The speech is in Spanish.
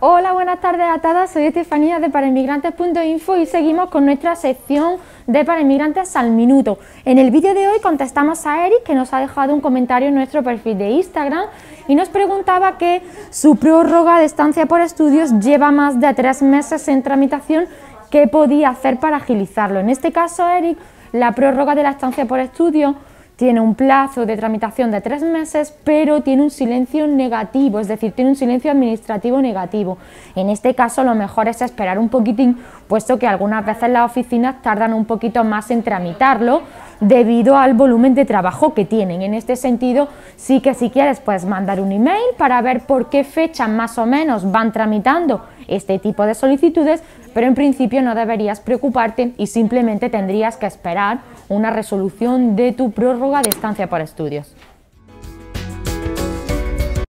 Hola, buenas tardes a todas. Soy Estefanía de paraemigrantes.info y seguimos con nuestra sección de paraemigrantes al minuto. En el vídeo de hoy contestamos a Eric que nos ha dejado un comentario en nuestro perfil de Instagram y nos preguntaba que su prórroga de estancia por estudios lleva más de tres meses en tramitación. ¿Qué podía hacer para agilizarlo? En este caso, Eric, la prórroga de la estancia por estudios tiene un plazo de tramitación de tres meses, pero tiene un silencio negativo, es decir, tiene un silencio administrativo negativo. En este caso lo mejor es esperar un poquitín, puesto que algunas veces las oficinas tardan un poquito más en tramitarlo, debido al volumen de trabajo que tienen. En este sentido, sí que si quieres puedes mandar un email para ver por qué fecha más o menos van tramitando este tipo de solicitudes, pero en principio no deberías preocuparte y simplemente tendrías que esperar una resolución de tu prórroga de estancia para estudios.